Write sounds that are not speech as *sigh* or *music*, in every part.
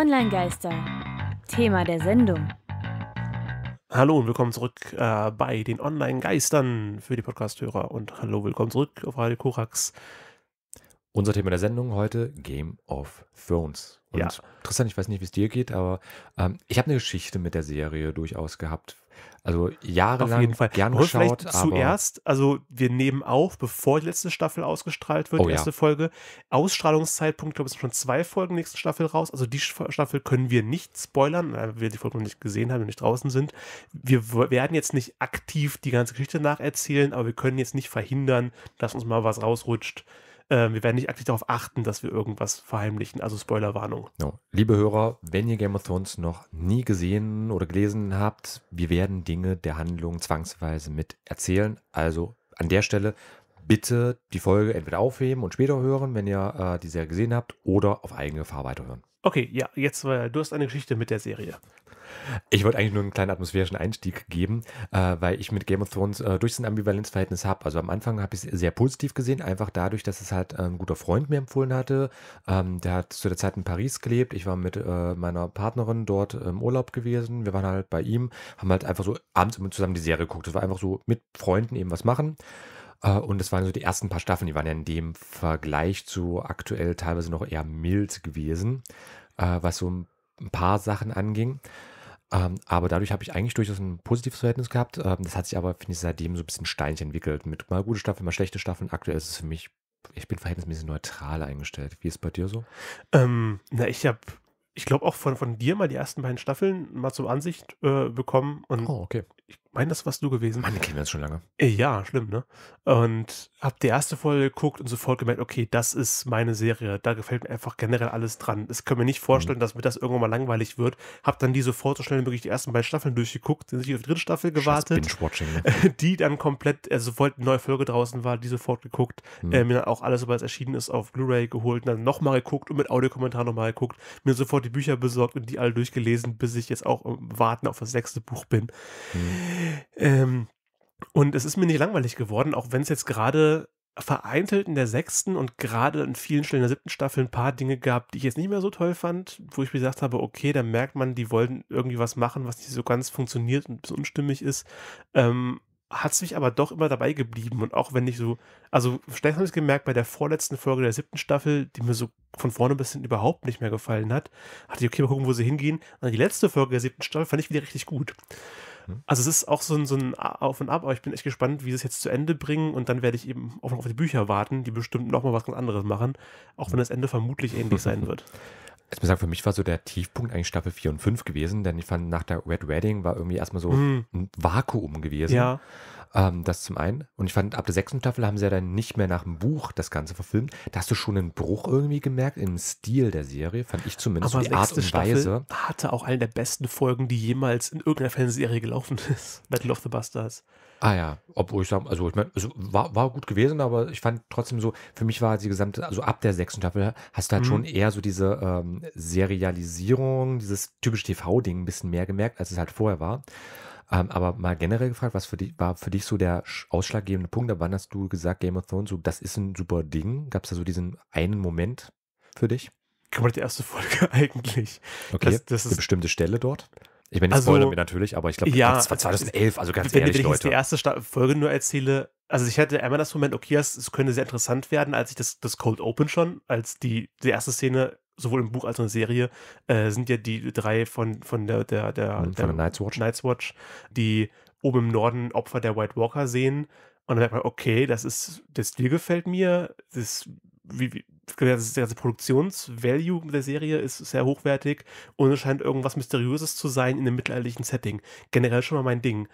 Online-Geister. Thema der Sendung. Hallo und willkommen zurück äh, bei den Online-Geistern für die Podcasthörer und hallo, willkommen zurück auf Radio Korax. Unser Thema der Sendung heute: Game of Thrones. Und ja. Tristan, ich weiß nicht, wie es dir geht, aber ähm, ich habe eine Geschichte mit der Serie durchaus gehabt, also jahrelang Auf jeden Fall. gern Oder geschaut. Vielleicht zuerst, also wir nehmen auf, bevor die letzte Staffel ausgestrahlt wird, oh, die erste ja. Folge. Ausstrahlungszeitpunkt, glaube ich, sind schon zwei Folgen der nächsten Staffel raus. Also die Staffel können wir nicht spoilern, weil wir die Folge noch nicht gesehen haben und nicht draußen sind. Wir werden jetzt nicht aktiv die ganze Geschichte nacherzählen, aber wir können jetzt nicht verhindern, dass uns mal was rausrutscht, ähm, wir werden nicht aktiv darauf achten, dass wir irgendwas verheimlichen. Also Spoilerwarnung. No. Liebe Hörer, wenn ihr Game of Thrones noch nie gesehen oder gelesen habt, wir werden Dinge der Handlung zwangsweise mit erzählen. Also an der Stelle bitte die Folge entweder aufheben und später hören, wenn ihr äh, die Serie gesehen habt, oder auf eigene Gefahr weiterhören. Okay, ja, jetzt, äh, du hast eine Geschichte mit der Serie. Ich wollte eigentlich nur einen kleinen atmosphärischen Einstieg geben, äh, weil ich mit Game of Thrones äh, durch sein Ambivalenzverhältnis habe. Also am Anfang habe ich es sehr positiv gesehen, einfach dadurch, dass es halt ähm, ein guter Freund mir empfohlen hatte. Ähm, der hat zu der Zeit in Paris gelebt. Ich war mit äh, meiner Partnerin dort im Urlaub gewesen. Wir waren halt bei ihm, haben halt einfach so abends immer zusammen die Serie geguckt. Das war einfach so mit Freunden eben was machen. Äh, und das waren so die ersten paar Staffeln, die waren ja in dem Vergleich zu aktuell teilweise noch eher mild gewesen, äh, was so ein paar Sachen anging. Ähm, aber dadurch habe ich eigentlich durchaus ein positives Verhältnis gehabt. Ähm, das hat sich aber, finde ich, seitdem so ein bisschen steinig entwickelt. Mit mal gute Staffeln, mal schlechte Staffeln. Aktuell ist es für mich, ich bin verhältnismäßig neutral eingestellt. Wie ist es bei dir so? Ähm, na, ich habe, ich glaube auch von, von dir mal die ersten beiden Staffeln mal zum Ansicht äh, bekommen. Und oh, okay. Ich meine, das warst du gewesen. Mann, kennen wir uns schon lange. Äh, ja, schlimm, ne? Und hab die erste Folge geguckt und sofort gemerkt, okay, das ist meine Serie. Da gefällt mir einfach generell alles dran. Ich kann mir nicht vorstellen, mhm. dass mir das irgendwann mal langweilig wird. Hab dann die sofort so schnell wie möglich die ersten beiden Staffeln durchgeguckt, dann sich auf die dritte Staffel gewartet. ne? *laughs* Die dann komplett, also äh, sobald eine neue Folge draußen war, die sofort geguckt. Mhm. Äh, mir dann auch alles, sobald es erschienen ist, auf Blu-ray geholt dann nochmal geguckt und mit Audiokommentar nochmal geguckt. Mir sofort die Bücher besorgt und die alle durchgelesen, bis ich jetzt auch im Warten auf das sechste Buch bin. Mhm. Ähm, und es ist mir nicht langweilig geworden, auch wenn es jetzt gerade vereinzelt in der sechsten und gerade in vielen Stellen der siebten Staffel ein paar Dinge gab, die ich jetzt nicht mehr so toll fand, wo ich mir gesagt habe, okay, da merkt man, die wollten irgendwie was machen, was nicht so ganz funktioniert und so unstimmig ist. Ähm, hat es mich aber doch immer dabei geblieben. Und auch wenn ich so, also vielleicht habe ich es gemerkt, bei der vorletzten Folge der siebten Staffel, die mir so von vorne bis hin überhaupt nicht mehr gefallen hat, hatte ich, okay, mal gucken, wo sie hingehen. Und die letzte Folge der siebten Staffel fand ich wieder richtig gut. Mhm. Also es ist auch so ein, so ein Auf und Ab, aber ich bin echt gespannt, wie sie es jetzt zu Ende bringen und dann werde ich eben auch noch auf die Bücher warten, die bestimmt nochmal was ganz anderes machen, auch wenn das Ende vermutlich ähnlich sein wird. *laughs* Also ich muss sagen, für mich war so der Tiefpunkt eigentlich Staffel 4 und 5 gewesen, denn ich fand, nach der Red Wedding war irgendwie erstmal so hm. ein Vakuum gewesen. Ja. Ähm, das zum einen. Und ich fand, ab der sechsten Staffel haben sie ja dann nicht mehr nach dem Buch das Ganze verfilmt. Da hast du schon einen Bruch irgendwie gemerkt im Stil der Serie, fand ich zumindest. Aber die Art und Staffel Weise. hatte auch eine der besten Folgen, die jemals in irgendeiner Fernsehserie gelaufen ist. *laughs* Battle of the Busters. Ah ja, obwohl ich sage, also ich meine, also war, war gut gewesen, aber ich fand trotzdem so, für mich war die gesamte, also ab der sechsten Staffel hast du halt mhm. schon eher so diese ähm, Serialisierung, dieses typische TV-Ding ein bisschen mehr gemerkt, als es halt vorher war. Ähm, aber mal generell gefragt, was für dich, war für dich so der ausschlaggebende Punkt? Da wann hast du gesagt, Game of Thrones, so, das ist ein super Ding? Gab es da so diesen einen Moment für dich? Komplett die erste Folge *laughs* eigentlich. Okay, das, das ist eine bestimmte Stelle dort. Ich meine, das also, spoilern wir natürlich, aber ich glaube, ja, das war 2011, also, also ganz wenn, ehrlich, wenn ich Leute. die erste Folge nur erzähle, also ich hatte einmal das Moment, okay, es, es könnte sehr interessant werden, als ich das, das Cold Open schon, als die, die erste Szene sowohl im Buch als auch in der Serie, äh, sind ja die drei von, von der, der, der, von der, der Night's, Watch. Night's Watch, die oben im Norden Opfer der White Walker sehen. Und dann merkt man, okay, das ist, der Stil gefällt mir, das, wie, wie, das ganze Produktionsvalue der Serie ist sehr hochwertig und es scheint irgendwas Mysteriöses zu sein in einem mittelalterlichen Setting. Generell schon mal mein Ding.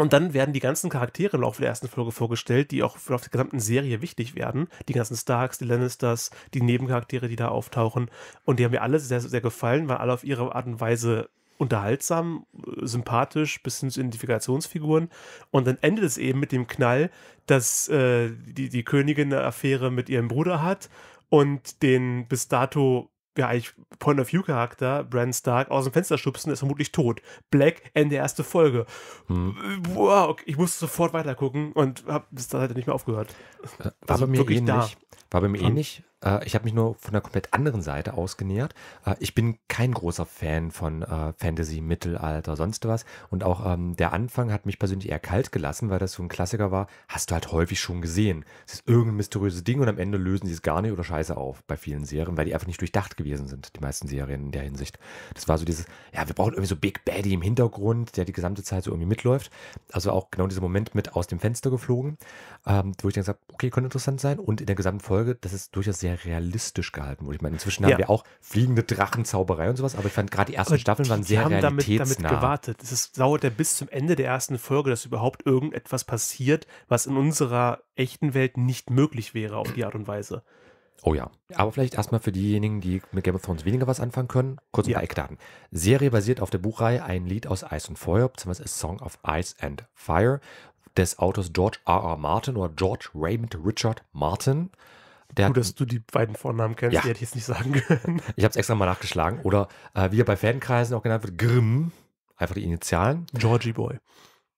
Und dann werden die ganzen Charaktere im Laufe der ersten Folge vorgestellt, die auch für die der gesamten Serie wichtig werden. Die ganzen Starks, die Lannisters, die Nebencharaktere, die da auftauchen. Und die haben mir alle sehr, sehr gefallen, weil alle auf ihre Art und Weise unterhaltsam, äh, sympathisch, bis hin zu Identifikationsfiguren. Und dann endet es eben mit dem Knall, dass äh, die, die Königin eine Affäre mit ihrem Bruder hat und den bis dato ja, eigentlich Point-of-View-Charakter, Bran Stark, aus dem Fenster schubsen, ist vermutlich tot. Black, Ende erste Folge. Hm. Wow, ich musste sofort weitergucken und habe bis dahin nicht mehr aufgehört. Äh, war, also eh war bei mir ähnlich. Eh hm. Da. War bei mir ähnlich. Äh, ich habe mich nur von einer komplett anderen Seite ausgenähert. Äh, ich bin kein großer Fan von äh, Fantasy, Mittelalter, sonst was. Und auch ähm, der Anfang hat mich persönlich eher kalt gelassen, weil das so ein Klassiker war. Hast du halt häufig schon gesehen. Es ist irgendein mysteriöses Ding und am Ende lösen sie es gar nicht oder scheiße auf bei vielen Serien, weil die einfach nicht durchdacht gewesen sind, die meisten Serien in der Hinsicht. Das war so dieses, ja, wir brauchen irgendwie so Big Baddy im Hintergrund, der die gesamte Zeit so irgendwie mitläuft. Also auch genau dieser Moment mit aus dem Fenster geflogen, ähm, wo ich dann gesagt okay, könnte interessant sein. Und in der gesamten Folge, das ist durchaus sehr sehr realistisch gehalten wurde. Ich meine, inzwischen ja. haben wir auch fliegende Drachenzauberei und sowas, aber ich fand gerade die ersten und Staffeln die, waren sehr realitätsnah. Die haben realitätsnah. damit, damit gewartet. Es ist, ja bis zum Ende der ersten Folge, dass überhaupt irgendetwas passiert, was in unserer echten Welt nicht möglich wäre auf die Art und Weise. Oh ja. Aber vielleicht erstmal für diejenigen, die mit Game of Thrones weniger was anfangen können, kurz ein ja. paar Eckdaten. Serie basiert auf der Buchreihe Ein Lied aus Eis und Feuer, beziehungsweise A Song of Ice and Fire des Autors George R.R. R. Martin oder George Raymond Richard Martin. Der du, dass du die beiden Vornamen kennst, ja. die hätte ich jetzt nicht sagen *laughs* können. Ich habe es extra mal nachgeschlagen. Oder äh, wie er bei Fankreisen auch genannt wird, Grimm. Einfach die Initialen. Georgie Boy.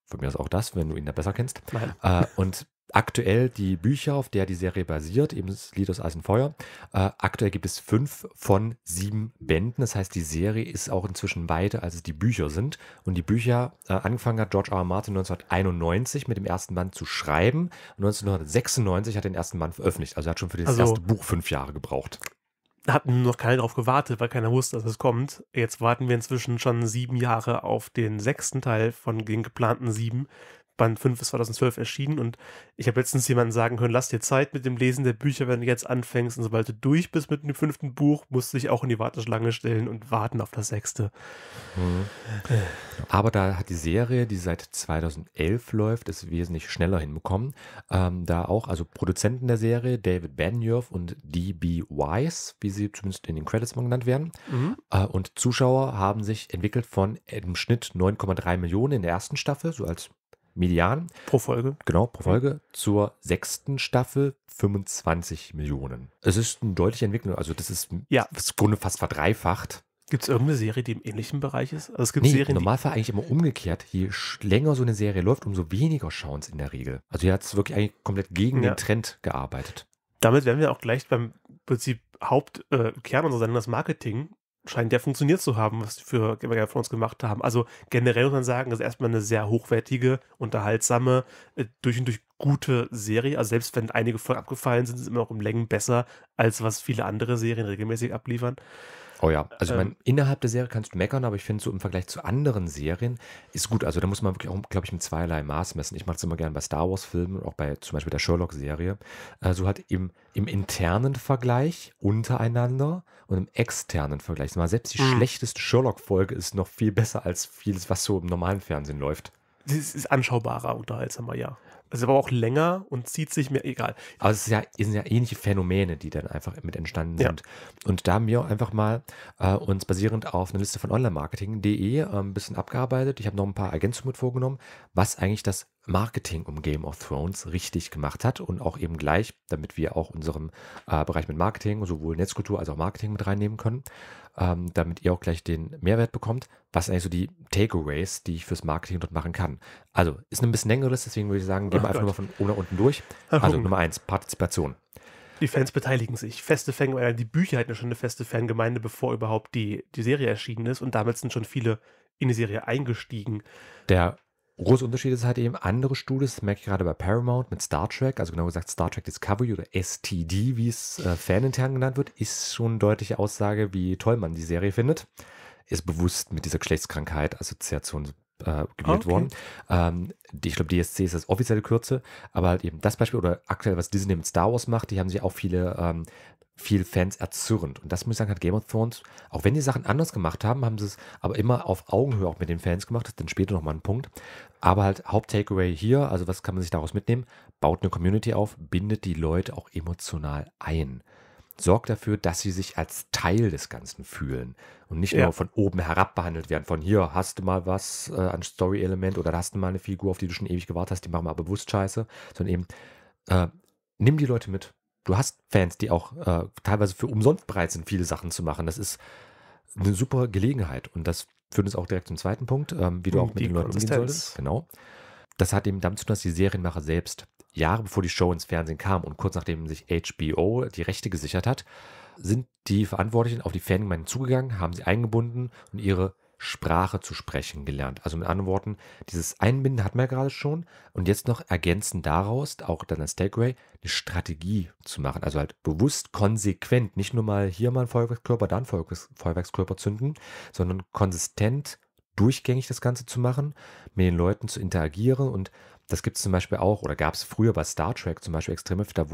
Von mir ist auch das, wenn du ihn da besser kennst. Nein. Äh, und aktuell die Bücher, auf der die Serie basiert, eben das Lied aus Eis und Feuer. Äh, aktuell gibt es fünf von sieben Bänden. Das heißt, die Serie ist auch inzwischen weiter, als es die Bücher sind. Und die Bücher äh, angefangen hat George R. R. Martin 1991 mit dem ersten Band zu schreiben. 1996 hat er den ersten Band veröffentlicht. Also er hat schon für das also, erste Buch fünf Jahre gebraucht. Hat nur noch keiner darauf gewartet, weil keiner wusste, dass es kommt. Jetzt warten wir inzwischen schon sieben Jahre auf den sechsten Teil von den geplanten sieben. Band 5 ist 2012 erschienen und ich habe letztens jemanden sagen können, lass dir Zeit mit dem Lesen der Bücher, wenn du jetzt anfängst und sobald du durch bist mit dem fünften Buch, musst du dich auch in die Warteschlange stellen und warten auf das sechste. Mhm. Aber da hat die Serie, die seit 2011 läuft, es wesentlich schneller hinbekommen. Ähm, da auch, also Produzenten der Serie, David Benioff und D.B. Wise, wie sie zumindest in den Credits mal genannt werden. Mhm. Äh, und Zuschauer haben sich entwickelt von im Schnitt 9,3 Millionen in der ersten Staffel, so als Milliarden. Pro Folge. Genau, pro Folge. Zur sechsten Staffel 25 Millionen. Es ist eine deutliche Entwicklung. Also das ist ja. im Grunde fast verdreifacht. Gibt es irgendeine Serie, die im ähnlichen Bereich ist? Also es gibt nee, Serien, Normalfall eigentlich immer umgekehrt. Je länger so eine Serie läuft, umso weniger schauen es in der Regel. Also hier hat es wirklich eigentlich komplett gegen ja. den Trend gearbeitet. Damit werden wir auch gleich beim Prinzip Hauptkern äh, unserer Sendung, das Marketing scheint der funktioniert zu haben, was die für Game von uns gemacht haben. Also generell muss man sagen, das ist erstmal eine sehr hochwertige, unterhaltsame, äh, durch und durch gute Serie. Also selbst wenn einige Folgen abgefallen sind, ist es immer noch um Längen besser, als was viele andere Serien regelmäßig abliefern. Oh ja, also ich meine, ähm. innerhalb der Serie kannst du meckern, aber ich finde so im Vergleich zu anderen Serien ist gut. Also da muss man wirklich auch, glaube ich, mit zweierlei Maß messen. Ich mache es immer gerne bei Star Wars-Filmen und auch bei zum Beispiel der Sherlock-Serie. Also hat im, im internen Vergleich untereinander und im externen Vergleich. Selbst die mhm. schlechteste Sherlock-Folge ist noch viel besser als vieles, was so im normalen Fernsehen läuft. Es ist anschaubarer, unterhaltsamer, ja. Also aber auch länger und zieht sich mehr, egal. Aber es ja, sind ja ähnliche Phänomene, die dann einfach mit entstanden ja. sind. Und da haben wir einfach mal äh, uns basierend auf einer Liste von onlinemarketing.de äh, ein bisschen abgearbeitet. Ich habe noch ein paar Ergänzungen mit vorgenommen, was eigentlich das Marketing um Game of Thrones richtig gemacht hat und auch eben gleich, damit wir auch unseren äh, Bereich mit Marketing, sowohl Netzkultur als auch Marketing mit reinnehmen können ähm, damit ihr auch gleich den Mehrwert bekommt. Was eigentlich so die Takeaways, die ich fürs Marketing dort machen kann? Also, ist ein bisschen längeres, deswegen würde ich sagen, gehen wir einfach nur von oben nach unten durch. also, Nummer eins, Partizipation. Die Fans beteiligen sich. Feste Fan, äh, die Bücher hatten schon eine feste Fangemeinde, bevor überhaupt die, die Serie erschienen ist und damit sind schon viele in die Serie eingestiegen. Der Großer Unterschied ist halt eben andere Studios, das merke ich gerade bei Paramount mit Star Trek, also genau gesagt Star Trek Discovery oder STD, wie es äh, fanintern genannt wird, ist schon eine deutliche Aussage, wie toll man die Serie findet. Ist bewusst mit dieser Geschlechtskrankheit Assoziation äh, gewählt okay. worden. Ähm, die, ich glaube, DSC ist das offizielle Kürze, aber halt eben das Beispiel oder aktuell, was Disney mit Star Wars macht, die haben sich auch viele, ähm, viele Fans erzürnt. Und das muss ich sagen, hat Game of Thrones, auch wenn die Sachen anders gemacht haben, haben sie es aber immer auf Augenhöhe auch mit den Fans gemacht. Das ist dann später nochmal ein Punkt. Aber halt Haupt-Takeaway hier, also was kann man sich daraus mitnehmen? Baut eine Community auf, bindet die Leute auch emotional ein sorgt dafür, dass sie sich als Teil des Ganzen fühlen und nicht ja. nur von oben herab behandelt werden. Von hier hast du mal was äh, an Story-Element oder hast du mal eine Figur, auf die du schon ewig gewartet hast, die machen wir aber bewusst scheiße, sondern eben äh, nimm die Leute mit. Du hast Fans, die auch äh, teilweise für umsonst bereit sind, viele Sachen zu machen. Das ist eine super Gelegenheit und das führt uns auch direkt zum zweiten Punkt, ähm, wie du oh, auch mit den Leuten umgehen solltest. Genau. Das hat eben damit zu tun, dass die Serienmacher selbst Jahre bevor die Show ins Fernsehen kam und kurz nachdem sich HBO die Rechte gesichert hat, sind die Verantwortlichen auf die Fangemeinden zugegangen, haben sie eingebunden und ihre Sprache zu sprechen gelernt. Also mit anderen Worten, dieses Einbinden hat man ja gerade schon und jetzt noch ergänzend daraus, auch dann als Takeaway, eine Strategie zu machen. Also halt bewusst konsequent, nicht nur mal hier mal einen Feuerwerkskörper, dann Feuerwerkskörper zünden, sondern konsistent durchgängig das Ganze zu machen, mit den Leuten zu interagieren und das gibt es zum Beispiel auch, oder gab es früher bei Star Trek zum Beispiel Extreme, da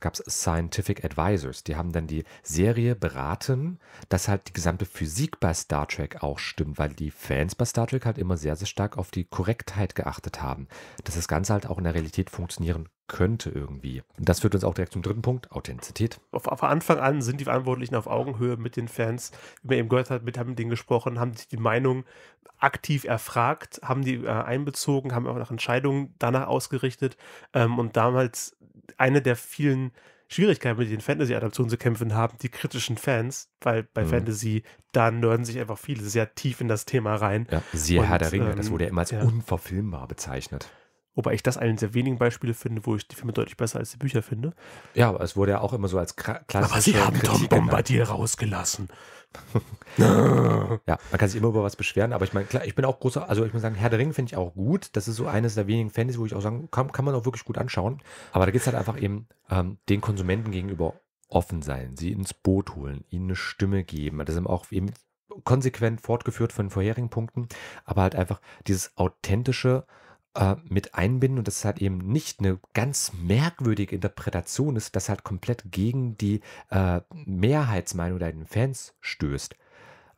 gab es Scientific Advisors. Die haben dann die Serie beraten, dass halt die gesamte Physik bei Star Trek auch stimmt, weil die Fans bei Star Trek halt immer sehr, sehr stark auf die Korrektheit geachtet haben, dass das Ganze halt auch in der Realität funktionieren könnte irgendwie. das führt uns auch direkt zum dritten Punkt, Authentizität. Auf, auf, Anfang an sind die Verantwortlichen auf Augenhöhe mit den Fans, wie man eben gehört hat, mit, haben denen gesprochen, haben sich die Meinung aktiv erfragt, haben die äh, einbezogen, haben auch nach Entscheidungen danach ausgerichtet ähm, und damals eine der vielen Schwierigkeiten mit den Fantasy-Adaptionen zu kämpfen haben, die kritischen Fans, weil bei mhm. Fantasy, da nörden sich einfach viele sehr tief in das Thema rein. Ja, siehe Herr der Ringe, ähm, das wurde ja immer als ja. unverfilmbar bezeichnet. Wobei ich das einen sehr wenigen Beispiele finde, wo ich die Filme deutlich besser als die Bücher finde. Ja, aber es wurde ja auch immer so als klassische Aber sie haben Kritik Tom Bombardier genannt. rausgelassen. *laughs* ja, man kann sich immer über was beschweren, aber ich meine, klar, ich bin auch großer, also ich muss sagen, Herr der Ring finde ich auch gut. Das ist so eines der wenigen Fantasy, wo ich auch sagen kann, kann man auch wirklich gut anschauen. Aber da geht es halt einfach eben ähm, den Konsumenten gegenüber offen sein, sie ins Boot holen, ihnen eine Stimme geben. Das ist auch eben konsequent fortgeführt von vorherigen Punkten, aber halt einfach dieses authentische, äh, mit einbinden und das halt eben nicht eine ganz merkwürdige Interpretation ist, das halt komplett gegen die äh, Mehrheitsmeinung deinen Fans stößt.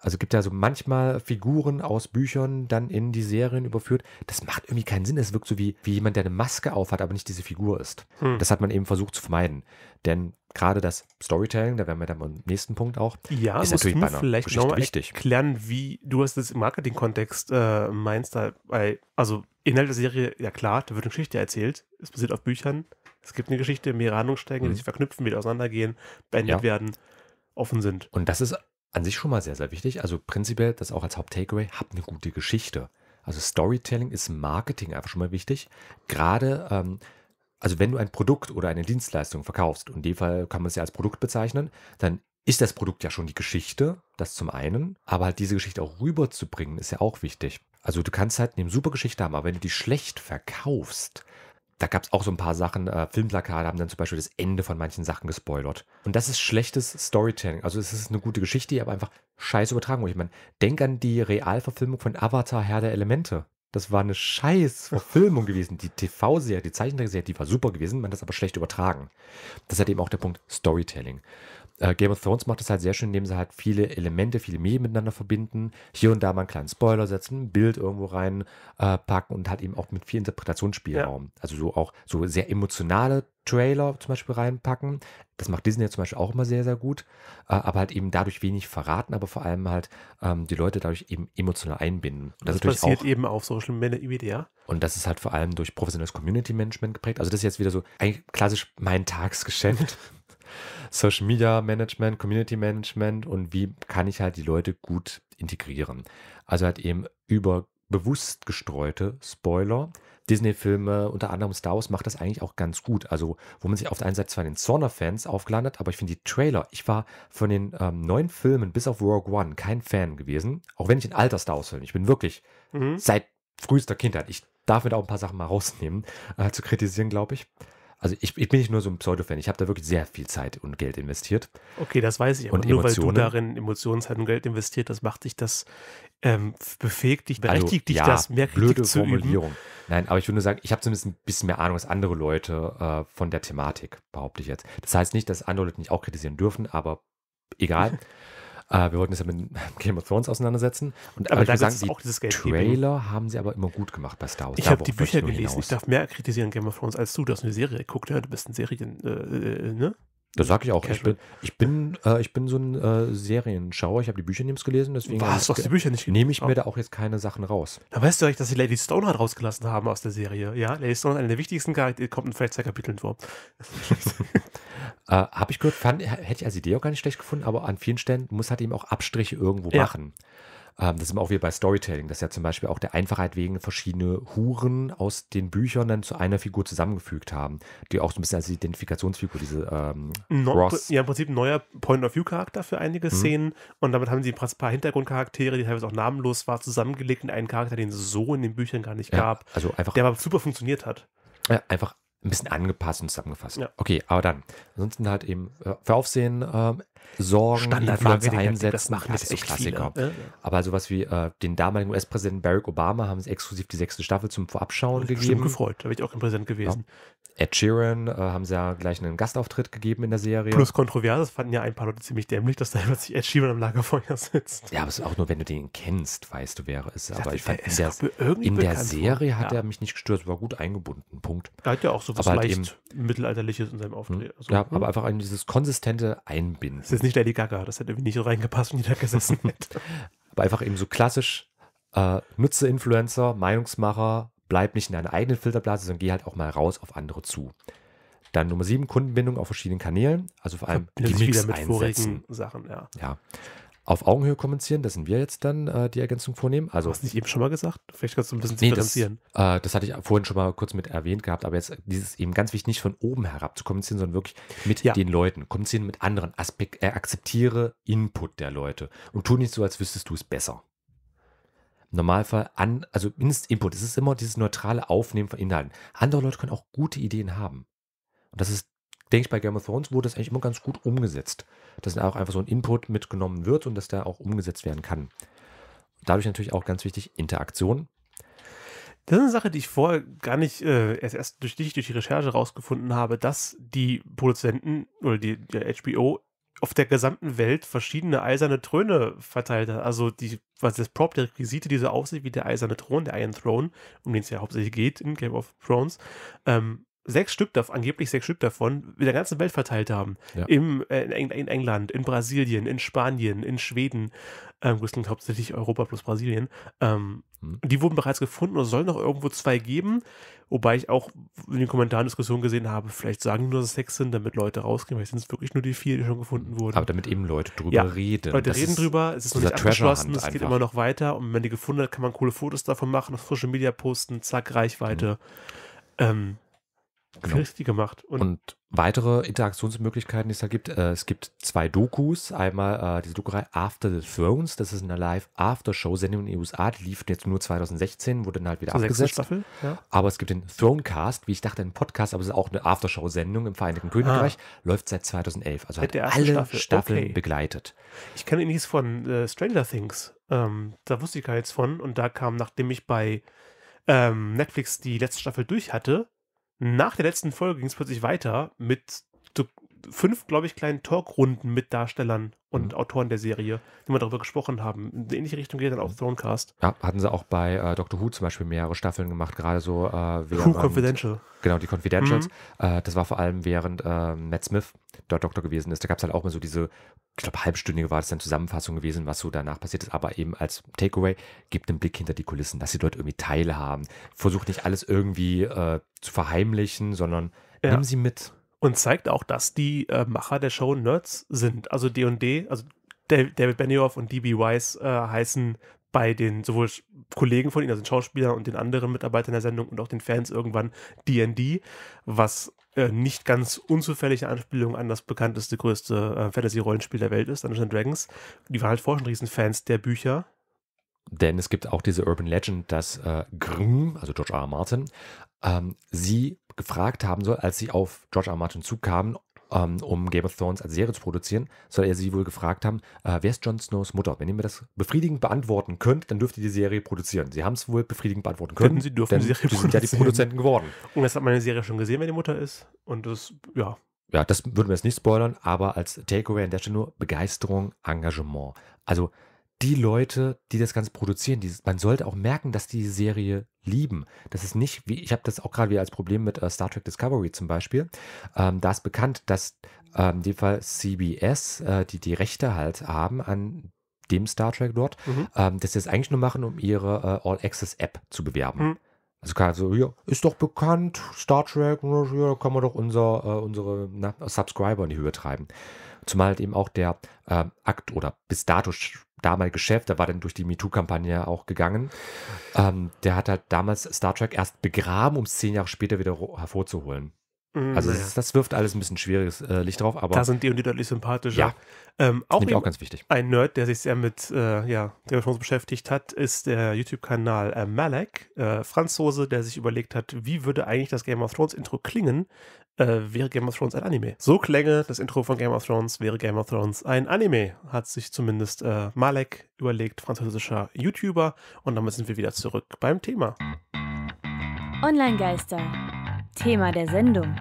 Also gibt ja so manchmal Figuren aus Büchern dann in die Serien überführt. Das macht irgendwie keinen Sinn. Es wirkt so wie, wie jemand, der eine Maske aufhat, aber nicht diese Figur ist. Hm. Das hat man eben versucht zu vermeiden. Denn gerade das Storytelling, da werden wir dann beim nächsten Punkt auch, ja, ist natürlich bei einer vielleicht Geschichte wichtig. erklären, wie du es im Marketing-Kontext äh, meinst. Da, weil, also Inhalt der Serie, ja klar, da wird eine Geschichte erzählt. Es basiert auf Büchern. Es gibt eine Geschichte, mehrere Handlungsstränge, mhm. die sich verknüpfen, wieder auseinandergehen, beendet ja. werden, offen sind. Und das ist an sich schon mal sehr, sehr wichtig. Also prinzipiell, das auch als Haupt-Takeaway, habt eine gute Geschichte. Also Storytelling ist Marketing einfach schon mal wichtig. Gerade, ähm, also wenn du ein Produkt oder eine Dienstleistung verkaufst, in dem Fall kann man es ja als Produkt bezeichnen, dann ist das Produkt ja schon die Geschichte, das zum einen, aber halt diese Geschichte auch rüberzubringen, ist ja auch wichtig. Also du kannst halt eine super Geschichte haben, aber wenn du die schlecht verkaufst, da gab es auch so ein paar Sachen. Äh, Filmplakate haben dann zum Beispiel das Ende von manchen Sachen gespoilert. Und das ist schlechtes Storytelling. Also es ist eine gute Geschichte, aber einfach scheiße übertragen. Ich meine, denk an die Realverfilmung von Avatar Herr der Elemente. Das war eine scheiß *laughs* Verfilmung gewesen. Die TV-Serie, die Zeichentrickserie, die war super gewesen, man hat das aber schlecht übertragen. Das ist halt eben auch der Punkt Storytelling. Äh, Game of Thrones macht das halt sehr schön, indem sie halt viele Elemente, viele Medien miteinander verbinden. Hier und da mal einen kleinen Spoiler setzen, ein Bild irgendwo reinpacken äh, und halt eben auch mit viel Interpretationsspielraum. Ja. Also so auch so sehr emotionale Trailer zum Beispiel reinpacken. Das macht Disney ja zum Beispiel auch immer sehr, sehr gut. Äh, aber halt eben dadurch wenig verraten, aber vor allem halt ähm, die Leute dadurch eben emotional einbinden. Und das, das passiert auch, eben auf Social Media. Und das ist halt vor allem durch professionelles Community Management geprägt. Also das ist jetzt wieder so ein klassisch mein Tagsgeschäft. *laughs* Social Media Management, Community Management und wie kann ich halt die Leute gut integrieren. Also halt eben über bewusst gestreute Spoiler. Disney-Filme, unter anderem Star Wars, macht das eigentlich auch ganz gut. Also, wo man sich auf der einen Seite zwar den Zorner-Fans aufgelandet aber ich finde die Trailer, ich war von den ähm, neuen Filmen bis auf Rogue One kein Fan gewesen, auch wenn ich ein alter Star Wars-Film, ich bin wirklich mhm. seit frühester Kindheit, ich darf mir da auch ein paar Sachen mal rausnehmen, äh, zu kritisieren, glaube ich. Also ich, ich bin nicht nur so ein Pseudo-Fan, ich habe da wirklich sehr viel Zeit und Geld investiert. Okay, das weiß ich, aber und nur Emotionen. weil du darin Emotionen, Zeit und Geld investiert, das macht dich das, ähm, befähigt dich, also, berechtigt also, dich ja, das, mehr Kritik blöde zu Formulierung. Üben. Nein, aber ich würde nur sagen, ich habe zumindest ein bisschen mehr Ahnung als andere Leute äh, von der Thematik, behaupte ich jetzt. Das heißt nicht, dass andere Leute nicht auch kritisieren dürfen, aber egal. *laughs* Äh, wir wollten uns ja mit *laughs* Game of Thrones auseinandersetzen. Und, aber, aber da sagen, sie auch dieses Geld Trailer haben sie aber immer gut gemacht bei Star Wars. Ich habe die Bücher ich gelesen. Hinaus. Ich darf mehr kritisieren Game of Thrones als du, Du hast eine Serie geguckt hast. Du bist ein Serien, äh, äh ne? Das sage ich auch. Ich bin, ich bin, äh, ich bin so ein äh, Serienschauer. Ich habe die Bücher nimmst gelesen, deswegen. Was? Du hast die Bücher nicht gelesen? Nehme ich mir oh. da auch jetzt keine Sachen raus. Da weißt du eigentlich, dass sie Lady Stone rausgelassen haben aus der Serie. Ja, Lady Stone, eine der wichtigsten Charaktere, kommt in vielleicht zwei Kapiteln vor. *laughs* *laughs* Äh, Habe ich gehört, fand, hätte ich als Idee auch gar nicht schlecht gefunden, aber an vielen Stellen muss halt eben auch Abstriche irgendwo ja. machen. Ähm, das ist immer auch wie bei Storytelling, dass ja zum Beispiel auch der Einfachheit wegen verschiedene Huren aus den Büchern dann zu einer Figur zusammengefügt haben, die auch so ein bisschen als Identifikationsfigur, diese ähm, no, Ross. Ja, im Prinzip ein neuer Point-of-View-Charakter für einige mhm. Szenen und damit haben sie ein paar Hintergrundcharaktere, die teilweise auch namenlos waren, zusammengelegt in einen Charakter, den es so in den Büchern gar nicht ja, gab, also einfach, der aber super funktioniert hat. Ja, einfach ein bisschen angepasst und zusammengefasst. Ja. Okay, aber dann. Ansonsten halt eben äh, für Aufsehen ähm, Sorgen, Standardmarketing einsetzen. Das machen das echt Klassiker. Viele, ne? Aber sowas wie äh, den damaligen US-Präsidenten Barack Obama haben sie exklusiv die sechste Staffel zum Vorabschauen ich gegeben. Ich gefreut, da bin ich auch im Präsent gewesen. Ja. Ed Sheeran äh, haben sie ja gleich einen Gastauftritt gegeben in der Serie. Plus kontrovers, das fanden ja ein paar Leute ziemlich dämlich, dass da immer sich Ed Sheeran am Lagerfeuer sitzt. Ja, aber es ist auch nur, wenn du den kennst, weißt du, wäre es. Ich aber ich fand, in der, in der Serie hat ja. er mich nicht gestört, war gut eingebunden, Punkt. Er hat ja auch so was halt leicht halt eben, Mittelalterliches in seinem Auftritt. Hm. also, ja, mh. Hm. aber einfach dieses konsistente Einbinden jetzt nicht Lady Gaga, das hätte irgendwie nicht so reingepasst, wenn die da gesessen *laughs* hätte. Aber einfach eben so klassisch, äh, nutze Influencer, Meinungsmacher, bleib nicht in deiner eigenen Filterblase, sondern geh halt auch mal raus auf andere zu. Dann Nummer sieben, Kundenbindung auf verschiedenen Kanälen, also vor allem Verbindet Gimmicks wieder mit einsetzen. vorigen Sachen, ja. Ja, auf Augenhöhe kommunizieren, das sind wir jetzt dann äh, die Ergänzung vornehmen. Also, Hast du also nicht eben schon mal gesagt? Vielleicht kannst du ein bisschen nee, Das, äh, das, hatte ich vorhin schon mal kurz mit erwähnt gehabt, aber jetzt dieses eben ganz wichtig, nicht von oben herab zu kommunizieren, sondern wirklich mit ja. den Leuten. Kommunizieren mit anderen. Aspekten. äh, akzeptiere Input der Leute und tu nicht so, als wüsstest du es besser. Im Normalfall an, also mindestens Input. Es ist immer dieses neutrale Aufnehmen von Inhalten. Andere Leute können auch gute Ideen haben. Und das ist denke ich, bei Game of Thrones wurde das eigentlich immer ganz gut umgesetzt. Dass da auch einfach so ein Input mitgenommen wird und dass da auch umgesetzt werden kann. Dadurch natürlich auch ganz wichtig Interaktion. Das ist eine Sache, die ich vorher gar nicht, äh, erst, erst durch dich, durch die Recherche herausgefunden habe, dass die Produzenten oder die, die HBO auf der gesamten Welt verschiedene eiserne Tröne verteilt hat. Also die, was das Prop, der Requisite, die so aussieht wie der eiserne Thron, der Iron Throne, um den es ja hauptsächlich geht in Game of Thrones, ähm, sechs Stück davon, angeblich sechs Stück davon, in der ganzen Welt verteilt haben. Ja. Im, äh, in, in, England, in Brasilien, in Spanien, in Schweden, ähm, hauptsächlich Europa plus Brasilien. Ähm, hm. Die wurden bereits gefunden und sollen noch irgendwo zwei geben, wobei ich auch in den Kommentaren Diskussionen gesehen habe, vielleicht sagen nur, dass es sechs sind, damit Leute rausgehen, vielleicht sind es wirklich nur die vier, die schon gefunden wurden. Aber damit eben Leute drüber ja, reden. Leute das reden drüber, es ist noch nicht abgeschlossen, es geht immer noch weiter und wenn man die gefunden hat, kann man coole Fotos davon machen, auf Social Media posten, zack, Reichweite. Hm. Ähm, genau. Christi gemacht. Und, und, weitere Interaktionsmöglichkeiten, die es da gibt, äh, es gibt zwei Dokus. Einmal äh, diese Dokurei After the Thrones, das ist eine Live-After-Show-Sendung in den USA, die lief jetzt nur 2016, wurde dann halt wieder Zur abgesetzt. Staffel, ja. Aber es gibt den Thronecast, wie ich dachte, ein Podcast, aber es ist auch eine After-Show-Sendung im Vereinigten Königreich, ah. läuft seit 2011, also hat alle Staffel. Staffeln okay. begleitet. Ich kenne ihn nichts von äh, Stranger Things, ähm, da wusste ich gar nichts von und da kam, nachdem ich bei ähm, Netflix die letzte Staffel durch hatte, nach der letzten Folge ging es plötzlich weiter mit fünf, glaube ich, kleinen Talkrunden mit Darstellern und mhm. Autoren der Serie, die wir darüber gesprochen haben. In die ähnliche Richtung geht dann auch mhm. Thronecast. Ja, hatten sie auch bei äh, Doctor Who zum Beispiel mehrere Staffeln gemacht, gerade so äh, während. Who Confidential. Genau, die Confidentials. Mhm. Äh, das war vor allem während äh, Matt Smith dort Doktor gewesen ist. Da gab es halt auch mal so diese, ich glaube, halbstündige war das dann Zusammenfassung gewesen, was so danach passiert ist, aber eben als Takeaway, gibt einen Blick hinter die Kulissen, dass sie dort irgendwie Teile haben. Versucht nicht alles irgendwie äh, zu verheimlichen, sondern ja. nimm sie mit und zeigt auch, dass die äh, Macher der Show Nerds sind. Also D&D, also David Benioff und D.B. Wise äh, heißen bei den sowohl Kollegen von ihnen, also den Schauspielern und den anderen Mitarbeitern der Sendung und auch den Fans irgendwann D&D, was äh, nicht ganz unzufällige Anspielung an das bekannteste, größte äh, Fantasy-Rollenspiel der Welt ist, Dungeons Dragons. Die waren halt vorher schon Riesenfans der Bücher denn es gibt auch diese Urban Legend, dass äh, Grimm, also George R. R. Martin, ähm, sie gefragt haben soll, als sie auf George R. R. Martin zukamen, ähm, um Game of Thrones als Serie zu produzieren, soll er sie wohl gefragt haben, äh, wer ist Jon Snows Mutter? Wenn ihr mir das befriedigend beantworten könnt, dann dürft ihr die Serie produzieren. Sie haben es wohl befriedigend beantworten können. Könnten sie dürfen die Serie produzieren. sind ja die Produzenten geworden. Und das hat man in der Serie schon gesehen, wer die Mutter ist. Und das, ja, ja, das würden wir jetzt nicht spoilern, aber als Takeaway an der Stelle nur Begeisterung, Engagement. Also die Leute, die das Ganze produzieren. Die, man sollte auch merken, dass die Serie lieben. Das ist nicht, wie ich habe das auch gerade wieder als Problem mit äh, Star Trek Discovery zum Beispiel. Ähm, da ist bekannt, dass äh, in dem Fall CBS, äh, die die Rechte halt haben an dem Star Trek dort, mhm. ähm, dass sie das eigentlich nur machen, um ihre äh, All Access App zu bewerben. Mhm. Also klar, so, ja, ist doch bekannt, Star Trek, ja, kann man doch unser, äh, unsere na, Subscriber in die Höhe treiben. Zumal halt eben auch der äh, Akt oder bis dato damalige Chef, der war dann durch die MeToo-Kampagne auch gegangen, ähm, der hat halt damals Star Trek erst begraben, um es zehn Jahre später wieder hervorzuholen. Mm, also das, das, wirft alles ein bisschen schwieriges äh, Licht drauf, aber. Da sind die und die deutlich sympathischer. Ja. Ähm, auch, auch ganz wichtig. Ein Nerd, der sich sehr mit äh, ja, der Chance beschäftigt hat, ist der YouTube-Kanal äh, Malek, äh, Franzose, der sich überlegt hat, wie würde eigentlich das Game of Thrones Intro klingen, äh, wäre Game of Thrones ein Anime. So klänge das Intro von Game of Thrones, wäre Game of Thrones ein Anime, hat sich zumindest äh, Malek überlegt, französischer YouTuber. Und damit sind wir wieder zurück beim Thema. Online-Geister, Thema der Sendung.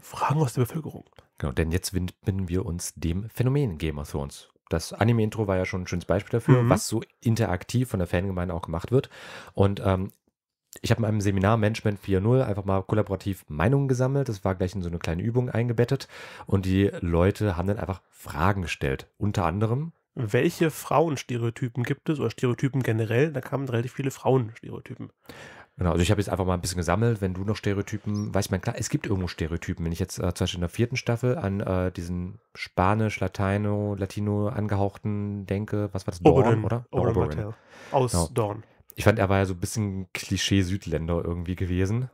Fragen aus der Bevölkerung. Genau, denn jetzt widmen wir uns dem Phänomen Game of Thrones das Anime-Intro war ja schon ein schönes Beispiel dafür, mhm. was so interaktiv von der Fangemeinde auch gemacht wird. Und ähm, ich habe in einem Seminar Management 4.0 einfach mal kollaborativ Meinungen gesammelt. Das war gleich in so eine kleine Übung eingebettet. Und die Leute haben dann einfach Fragen gestellt. Unter anderem. Welche Frauenstereotypen gibt es oder Stereotypen generell? Da kamen relativ viele Frauenstereotypen. Genau, also ich habe jetzt einfach mal ein bisschen gesammelt, wenn du noch Stereotypen, weiß ich meine, klar, es gibt irgendwo Stereotypen. Wenn ich jetzt äh, zum Beispiel in der vierten Staffel an äh, diesen Spanisch, Lateino, Latino angehauchten denke, was war das? Dorn, Oberden. oder? Oberden. Oberden. Aus genau. Dorn. Ich fand, er war ja so ein bisschen Klischee-Südländer irgendwie gewesen.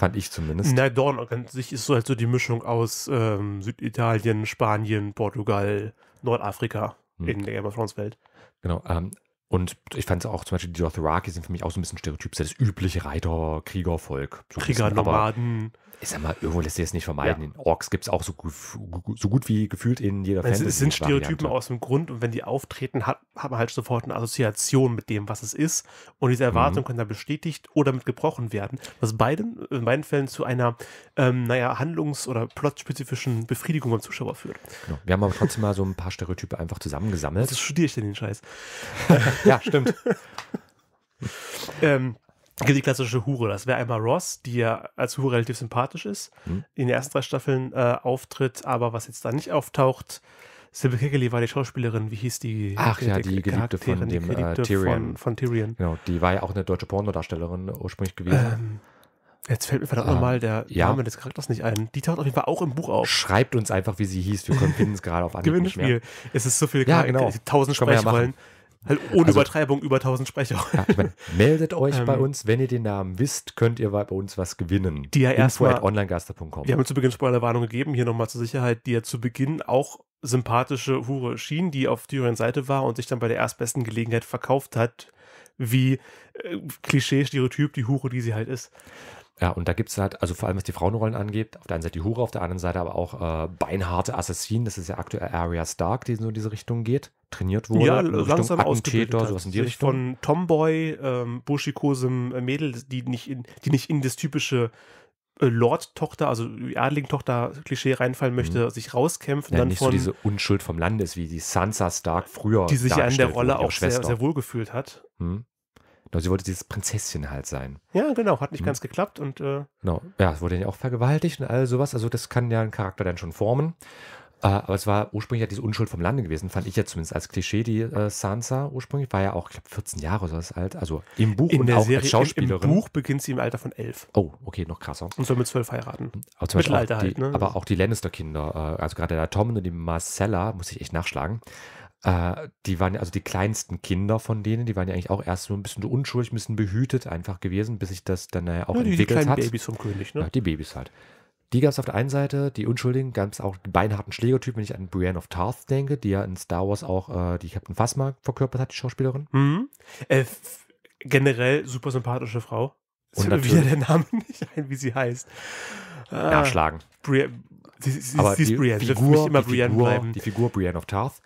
Fand ich zumindest. Na, Dorn an sich ist so halt so die Mischung aus ähm, Süditalien, Spanien, Portugal, Nordafrika hm. in der Game of Thrones Welt. Genau. Ähm, und ich fand es auch zum Beispiel, die Dothraki sind für mich auch so ein bisschen Stereotyp, das übliche Reiter, Kriegervolk. So Kriegernomaden. Ich sag mal, irgendwo lässt sich das nicht vermeiden. Ja. Orks gibt es auch so, so, gut wie gefühlt in jeder Fantasy. Es sind Stereotypen aus dem Grund und wenn die auftreten, hat, hat man halt sofort eine Assoziation mit dem, was es ist. Und diese Erwartungen mhm. kann da bestätigt oder mit gebrochen werden. Was beiden, in beiden Fällen zu einer, ähm, naja, handlungs- oder plotspezifischen Befriedigung beim Zuschauer führt. Genau. Wir haben aber trotzdem mal so ein paar Stereotype einfach zusammengesammelt. Das studiere ich denn den Scheiß. *laughs* Ja, stimmt. *laughs* ähm, gibt die klassische Hure. Das wäre einmal Ross, die ja als Hure relativ sympathisch ist, mhm. in den ersten drei Staffeln äh, auftritt, aber was jetzt da nicht auftaucht, Sybil Kickley war die Schauspielerin, wie hieß die? Ach die, ja, die Geliebte von dem äh, Geliebte äh, Tyrion. Von, von, Tyrion. Genau, die war ja auch eine deutsche Pornodarstellerin ursprünglich gewesen. Ähm, jetzt fällt mir verdammt ähm, nochmal ah, der ja. Name des Charakters nicht ein. Die taucht auf jeden Fall auch im Buch auf. Schreibt uns einfach, wie sie hieß. Wir können finden es gerade auf Anhieb nicht mehr. Es ist so viel, ja, genau. tausend Sprechrollen. Ja Halt ohne also, Übertreibung über 1000 Sprecher. Ja, ich *laughs* meldet euch ähm, bei uns, wenn ihr den Namen wisst, könnt ihr bei uns was gewinnen. Die ja erstmal onlinegaster.com. Wir haben zu Beginn Spoilerwarnung gegeben, hier nochmal zur Sicherheit, die ja zu Beginn auch sympathische Hure schien, die auf Dürens Seite war und sich dann bei der erstbesten Gelegenheit verkauft hat, wie äh, Klischee, Stereotyp, die Hure, die sie halt ist. Ja, und da gibt es halt, also vor allem was die Frauenrollen angeht, auf der einen Seite die Hure, auf der anderen Seite aber auch äh, beinharte Assassinen, das ist ja aktuell Arya Stark, die so in diese Richtung geht, trainiert wurde. Ja, Richtung langsam ausgebildet hat. sowas in die Sich Richtung. Von Tomboy, ähm, burschikosem äh, Mädel, die nicht in, die nicht in das typische äh, Lord-Tochter, also Adligen-Tochter-Klischee reinfallen möchte, mhm. sich rauskämpfen. Ja, dann nicht von, so diese Unschuld vom Landes, wie die Sansa Stark früher. Die sich ja in der Rolle auch, auch sehr, sehr wohl gefühlt hat. Mhm. Genau, sie wollte dieses Prinzesschen halt sein. Ja, genau, hat nicht mhm. ganz geklappt und. Äh genau, ja, es wurde ja auch vergewaltigt und all sowas. Also, das kann ja einen Charakter dann schon formen. Äh, aber es war ursprünglich ja diese Unschuld vom Lande gewesen, fand ich ja zumindest als Klischee. Die äh, Sansa ursprünglich war ja auch, ich glaube, 14 Jahre oder so alt. Also im Buch in und auch Serie, als Schauspielerin. Im, Buch beginnt sie im Alter von 11. Oh, okay, noch krasser. Und soll mit 12 heiraten. Mhm. Aber zum Mittelalter halt, ne? Aber auch die Lannister-Kinder, äh, also gerade der Tom und die Marcella, muss ich echt nachschlagen. Äh, die waren, also die kleinsten Kinder von denen, die waren ja eigentlich auch erst so ein bisschen unschuldig, ein bisschen behütet einfach gewesen, bis sich das dann äh, auch ja, die, entwickelt die hat. Die Babys vom König, ne? Ja, die Babys halt. Die gab es auf der einen Seite, die Unschuldigen, gab es auch die beinharten Schlägertypen, wenn ich an Brienne of Tarth denke, die ja in Star Wars auch äh, die Captain Phasma verkörpert hat, die Schauspielerin. Mhm. Äh, generell super sympathische Frau. Jetzt Und wieder der Name *laughs* nicht ein, wie sie heißt. Ah, Nachschlagen. Ah, Bri sie, sie, Aber sie ist die Brienne. Figur, die Figur, bleiben. die Figur Brienne of Tarth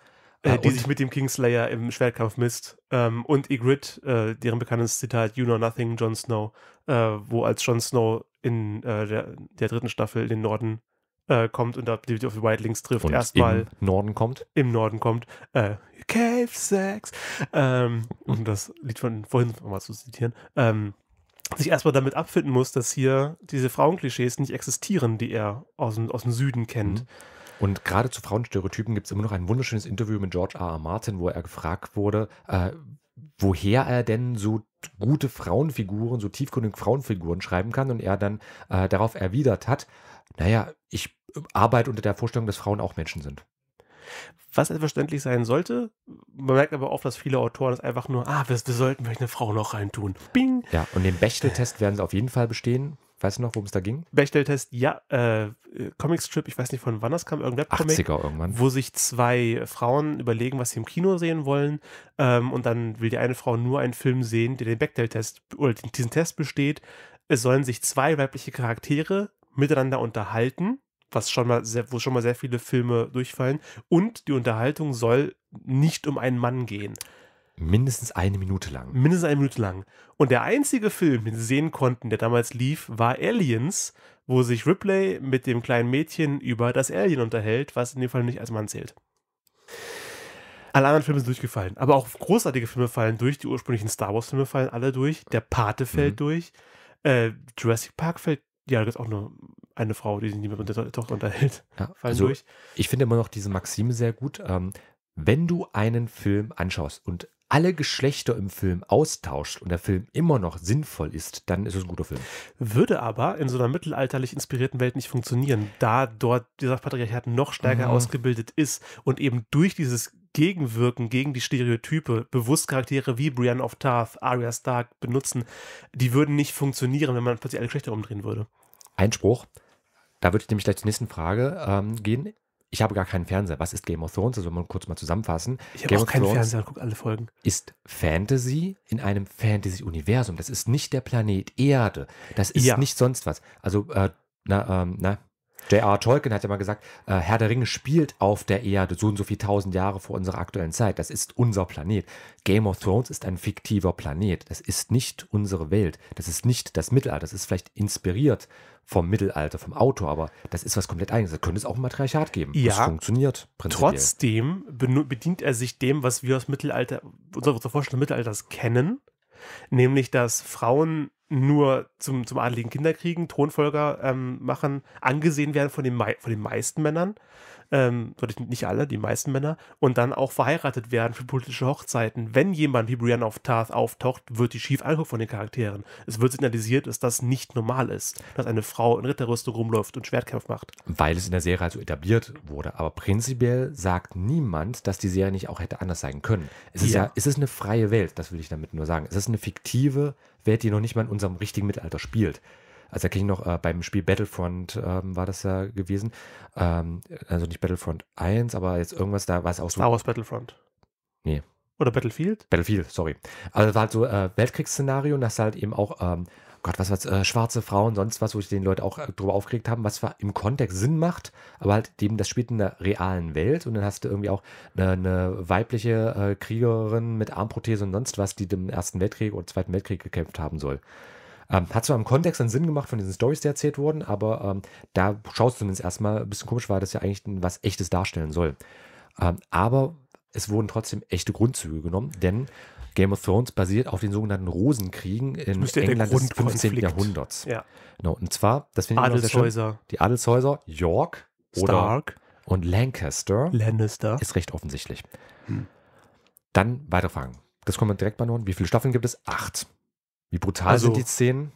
äh, die sich mit dem Kingslayer im Schwertkampf misst. Ähm, und Ygritte, äh, deren bekanntes Zitat You Know Nothing, Jon Snow, äh, wo als Jon Snow in äh, der, der, dritten Staffel in den Norden äh, kommt und da die auf die Wildlings trifft. Erstmal. Im Norden kommt? Im Norden kommt. Äh, Cave Sex. Ähm, um das Lied von vorhin mal zu zitieren. Ähm, sich erstmal damit abfinden muss, dass hier diese Frauenklischees nicht existieren, die er aus dem, aus dem Süden kennt. Mhm und gerade zu Frauenstereotypen gibt es immer noch ein wunderschönes Interview mit George R. R. Martin, wo er gefragt wurde, äh, woher er denn so gute Frauenfiguren, so tiefgründige Frauenfiguren schreiben kann. Und er dann äh, darauf erwidert hat, naja, ich arbeite unter der Vorstellung, dass Frauen auch Menschen sind. Was selbstverständlich sein sollte, man merkt aber oft, dass viele Autoren es einfach nur, ah, wir, wir sollten vielleicht eine Frau noch reintun. Bing! Ja, und den Bechtel-Test werden sie auf jeden Fall bestehen. Weißt du noch, worum es da ging? Bechdel-Test, ja, äh, äh, Comicstrip, ich weiß nicht von wann das kam, irgendein Webcomic. 80er irgendwann. Wo sich zwei Frauen überlegen, was sie im Kino sehen wollen. Ähm, und dann will die eine Frau nur einen Film sehen, der den Bechdel-Test oder diesen Test besteht. Es sollen sich zwei weibliche Charaktere miteinander unterhalten, was schon mal sehr, wo schon mal sehr viele Filme durchfallen. Und die Unterhaltung soll nicht um einen Mann gehen. Mindestens eine Minute lang. Mindestens eine Minute lang. Und der einzige Film, den sie sehen konnten, der damals lief, war Aliens, wo sich Ripley mit dem kleinen Mädchen über das Alien unterhält, was in dem Fall nicht als Mann zählt. Alle anderen Filme sind durchgefallen. Aber auch großartige Filme fallen durch. Die ursprünglichen Star Wars-Filme fallen alle durch. Der Pate fällt mhm. durch. Äh, Jurassic Park fällt. Ja, da gibt es auch nur eine Frau, die sich nicht mehr mit der Tochter unterhält. Ja, *laughs* fallen also durch. Ich finde immer noch diese Maxime sehr gut. Ähm, wenn du einen Film anschaust und alle Geschlechter im Film austauscht und der Film immer noch sinnvoll ist, dann ist es ein guter Film. Würde aber in so einer mittelalterlich inspirierten Welt nicht funktionieren, da dort dieser Patriarchat noch stärker mhm. ausgebildet ist und eben durch dieses Gegenwirken gegen die Stereotype, bewusst Charaktere wie Brienne of Tarth, Arya Stark benutzen, die würden nicht funktionieren, wenn man plötzlich alle Geschlechter umdrehen würde. Einspruch. Da würde ich nämlich gleich zur nächsten Frage ähm, gehen ich habe gar keinen Fernseher. Was ist Game of Thrones? Das soll man kurz mal zusammenfassen. Ich habe Game auch keinen Thrones Fernseher, guck alle Folgen. Ist Fantasy in einem Fantasy-Universum. Das ist nicht der Planet Erde. Das ist ja. nicht sonst was. Also, äh, na, ähm, na, J.R. Tolkien hat ja mal gesagt, äh, Herr der Ringe spielt auf der Erde so und so viele tausend Jahre vor unserer aktuellen Zeit. Das ist unser Planet. Game of Thrones ist ein fiktiver Planet. Das ist nicht unsere Welt. Das ist nicht das Mittelalter. Das ist vielleicht inspiriert vom Mittelalter, vom Autor, aber das ist was komplett eigenes. Da könnte es auch ein Matriarchat geben. Ja, das funktioniert prinzipiell. Trotzdem bedient er sich dem, was wir aus Mittelalter, unserer Vorstellung des Mittelalters kennen, nämlich dass Frauen nur zum, zum adeligen Kinderkriegen, Thronfolger ähm, machen, angesehen werden von den, von den meisten Männern ähm, nicht alle, die meisten Männer, und dann auch verheiratet werden für politische Hochzeiten. Wenn jemand wie Brienne of Tarth auftaucht, wird die schief angeguckt von den Charakteren. Es wird signalisiert, dass das nicht normal ist, dass eine Frau in Ritterrüstung rumläuft und Schwertkampf macht. Weil es in der Serie also etabliert wurde. Aber prinzipiell sagt niemand, dass die Serie nicht auch hätte anders sein können. Es ja. ja, es ist eine freie Welt, das will ich damit nur sagen. Es ist eine fiktive Welt, die noch nicht mal in unserem richtigen Mittelalter spielt also da kenne ich noch, äh, beim Spiel Battlefront ähm, war das ja gewesen. Ähm, also nicht Battlefront 1, aber jetzt irgendwas, da war es auch so. Star Wars Battlefront. Nee. Oder Battlefield? Battlefield, sorry. Also das war halt so äh, Weltkriegsszenario und das halt eben auch, ähm, oh Gott, was war äh, schwarze Frauen, sonst was, wo sich den Leute auch äh, drüber aufgeregt haben, was im Kontext Sinn macht, aber halt eben, das spielt in der realen Welt und dann hast du irgendwie auch eine, eine weibliche äh, Kriegerin mit Armprothese und sonst was, die im Ersten Weltkrieg oder Zweiten Weltkrieg gekämpft haben soll. Ähm, hat zwar im Kontext einen Sinn gemacht von diesen Stories, die erzählt wurden, aber ähm, da schaust du zumindest erstmal ein bisschen komisch, weil das ja eigentlich was Echtes darstellen soll. Ähm, aber es wurden trotzdem echte Grundzüge genommen, denn Game of Thrones basiert auf den sogenannten Rosenkriegen in England des 15. Jahrhunderts. Ja. Genau. Und zwar, das finde ich Adelshäuser. Schön, die Adelshäuser, York, Stark und Lancaster. Lannister. Ist recht offensichtlich. Hm. Dann weitere Fragen. Das kommen wir direkt bei nun. Wie viele Staffeln gibt es? Acht. Wie brutal also, sind die Szenen?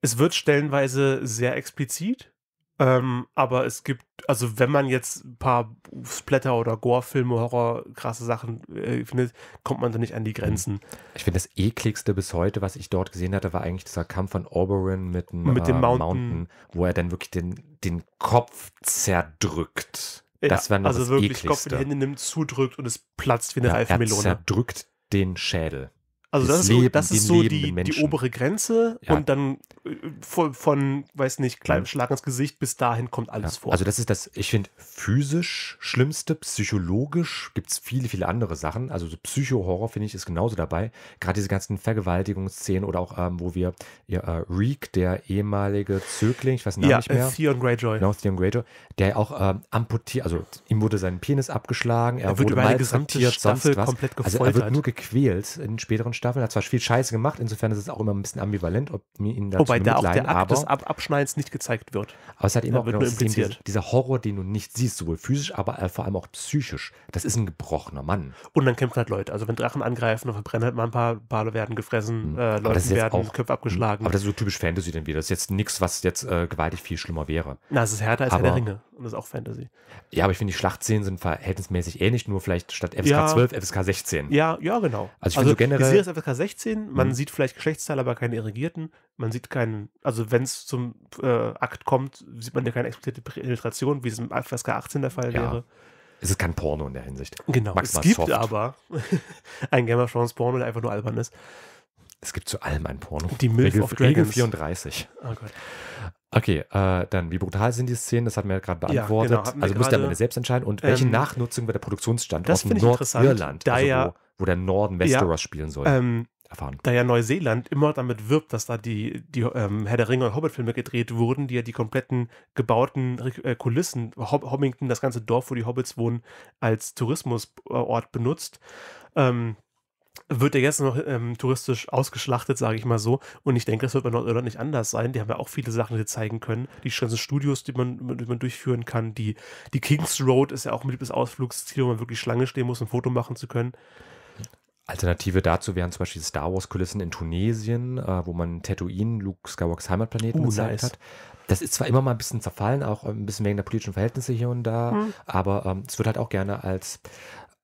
Es wird stellenweise sehr explizit, ähm, aber es gibt, also wenn man jetzt ein paar Splatter- oder Gore-Filme, Horror, krasse Sachen äh, findet, kommt man da nicht an die mhm. Grenzen. Ich finde das ekligste bis heute, was ich dort gesehen hatte, war eigentlich dieser Kampf von Oberyn mit, einem, mit dem äh, Mountain. Mountain. wo er dann wirklich den, den Kopf zerdrückt. Ja, das war noch also das wirklich ekligste. Kopf in die Hände nimmt, zudrückt und es platzt wie eine ja, reife Er zerdrückt den Schädel. Also das, das, ist, Leben, so, das ist so die, die obere Grenze ja. und dann von, von weiß nicht, mhm. kleinem Schlag ins Gesicht bis dahin kommt alles ja, vor. Also das ist das, ich finde, physisch Schlimmste, psychologisch gibt es viele, viele andere Sachen. Also so Psycho-Horror, finde ich, ist genauso dabei. Gerade diese ganzen Vergewaltigungsszenen oder auch, ähm, wo wir ja, äh, Reek, der ehemalige Zögling, ich weiß den Namen ja, nicht mehr. Äh, Theon Greyjoy. Genau, Theon Greyjoy, der auch ähm, amputiert, also ihm wurde sein Penis abgeschlagen, er, er wird wurde über eine gesamte Staffel komplett gefoltert. Also er wird nur gequält in späteren Staffeln, er hat zwar viel Scheiße gemacht, insofern ist es auch immer ein bisschen ambivalent, ob mir ihn da Wobei da auch der Akt des Ab Abschneidens nicht gezeigt wird. Aber es hat äh, immer da genau das dieser, dieser Horror, den du nicht siehst, sowohl physisch, aber äh, vor allem auch psychisch. Das ist ein gebrochener Mann. Und dann kämpfen halt Leute. Also wenn Drachen angreifen, dann verbrennen halt mal ein paar, Bale werden gefressen, mhm. äh, Leute werden auch, Köpfe abgeschlagen. Mhm. Aber das ist so typisch Fantasy dann wieder. Das ist jetzt nichts, was jetzt äh, gewaltig viel schlimmer wäre. Na, es ist härter als aber, Herr der Ringe. Und das ist auch Fantasy. Ja, aber ich finde, die Schlachtszenen sind verhältnismäßig ähnlich, nur vielleicht statt FSK ja. 12 FSK 16. Ja, ja, genau. Also, ich also so generell. Die Serie ist FSK 16, man mhm. sieht vielleicht Geschlechtsteile, aber keine Irrigierten. Man sieht keinen, also wenn es zum äh, Akt kommt, sieht man ja keine explizite Penetration, wie es im FSK 18 der Fall ja. wäre. Es ist kein Porno in der Hinsicht. Genau. Maximal es gibt soft. aber *laughs* ein Game of Thrones Porno, der einfach nur albern ist. Es gibt zu allem ein Porno. Die Milf Regel, of Dragons. Regel 34. Oh Gott. Okay, äh, dann wie brutal sind die Szenen? Das hat mir gerade beantwortet. Ja, genau, also müsst ihr am Ende selbst entscheiden. Und welche ähm, Nachnutzung wird der Produktionsstandort in aus Nordirland, da also ja, wo, wo, der Norden Westeros ja, spielen soll, ähm, erfahren? Da ja Neuseeland immer damit wirbt, dass da die, die ähm, Herr der Ringe und Hobbit-Filme gedreht wurden, die ja die kompletten gebauten äh, Kulissen, Hob Hobbington, das ganze Dorf, wo die Hobbits wohnen, als Tourismusort benutzt. Ähm, wird ja jetzt noch ähm, touristisch ausgeschlachtet, sage ich mal so. Und ich denke, das wird bei Nordirland nicht anders sein. Die haben ja auch viele Sachen, die zeigen können. Die ganzen Studios, die man, die man durchführen kann. Die, die Kings Road ist ja auch ein beliebtes Ausflugsziel, wo man wirklich Schlange stehen muss, ein Foto machen zu können. Alternative dazu wären zum Beispiel die Star Wars-Kulissen in Tunesien, äh, wo man Tatooine, Luke Skywalks Heimatplaneten uh, gezeigt nice. hat. Das ist zwar immer mal ein bisschen zerfallen, auch ein bisschen wegen der politischen Verhältnisse hier und da, mhm. aber ähm, es wird halt auch gerne als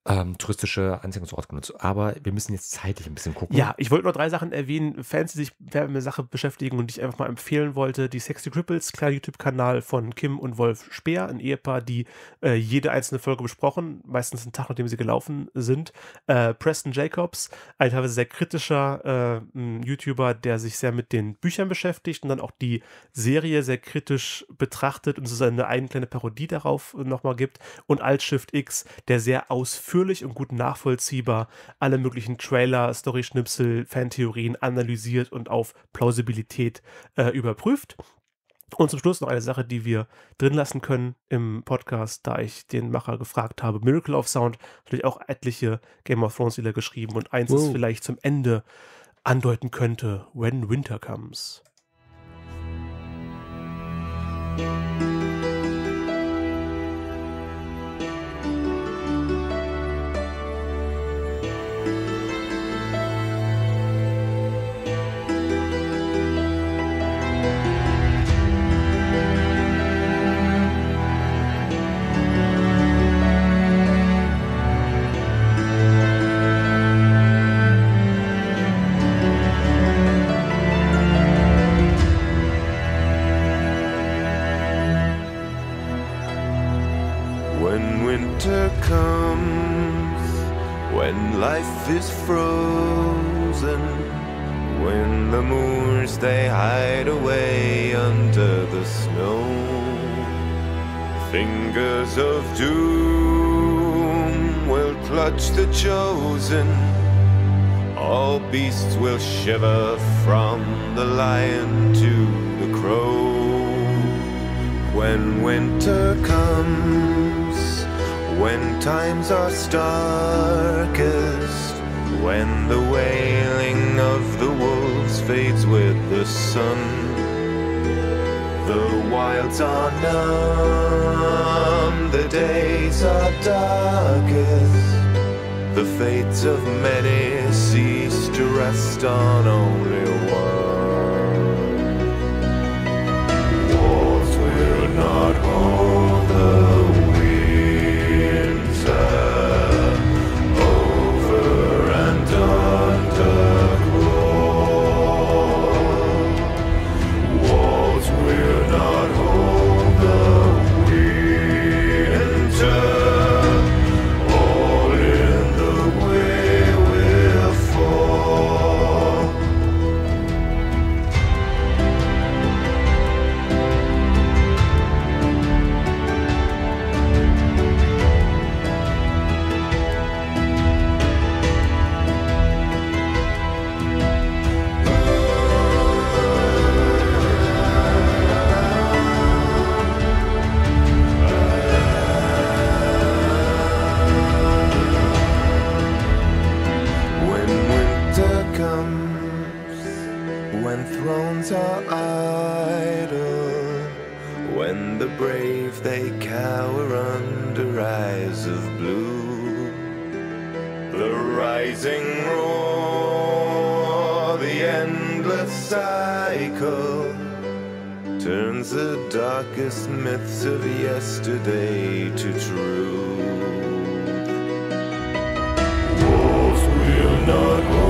ähm, touristische Anziehungsort genutzt. Aber wir müssen jetzt zeitlich ein bisschen gucken. Ja, ich wollte nur drei Sachen erwähnen, Fans, die sich mit der Sache beschäftigen und die ich einfach mal empfehlen wollte. Die Sexy Cripples, kleiner YouTube-Kanal von Kim und Wolf Speer, ein Ehepaar, die äh, jede einzelne Folge besprochen, meistens einen Tag, nachdem sie gelaufen sind. Äh, Preston Jacobs, ein teilweise sehr kritischer äh, YouTuber, der sich sehr mit den Büchern beschäftigt und dann auch die Serie sehr kritisch betrachtet und so seine eigene kleine Parodie darauf äh, nochmal gibt. Und Alt Shift X, der sehr ausführlich ausführlich und gut nachvollziehbar alle möglichen Trailer, Story-Schnipsel, Fantheorien analysiert und auf Plausibilität äh, überprüft. Und zum Schluss noch eine Sache, die wir drin lassen können im Podcast, da ich den Macher gefragt habe. Miracle of Sound, natürlich auch etliche Game of Thrones wieder geschrieben und eins, das vielleicht zum Ende andeuten könnte: When Winter Comes. is frozen when the moors they hide away under the snow. Fingers of doom will clutch the chosen. All beasts will shiver from the lion to the crow. When winter comes, when times are starkest, when the wailing of the wolves fades with the sun, the wilds are numb, the days are darkest. The fates of many cease to rest on only one. turns the darkest myths of yesterday to truth. Wolves will not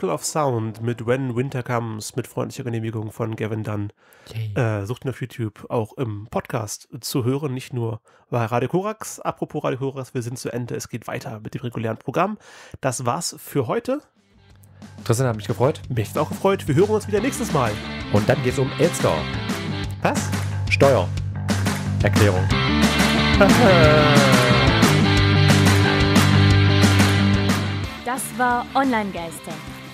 Circle of Sound mit When Winter Comes mit freundlicher Genehmigung von Gavin Dunn. Äh, sucht ihn auf YouTube auch im Podcast zu hören, nicht nur bei Radio Korax. Apropos Radio Korax, wir sind zu Ende. Es geht weiter mit dem regulären Programm. Das war's für heute. Tristan hat mich gefreut. Mich hat auch gefreut. Wir hören uns wieder nächstes Mal. Und dann geht's um Elster. Was? Steuer. Erklärung. Das war Online Geister.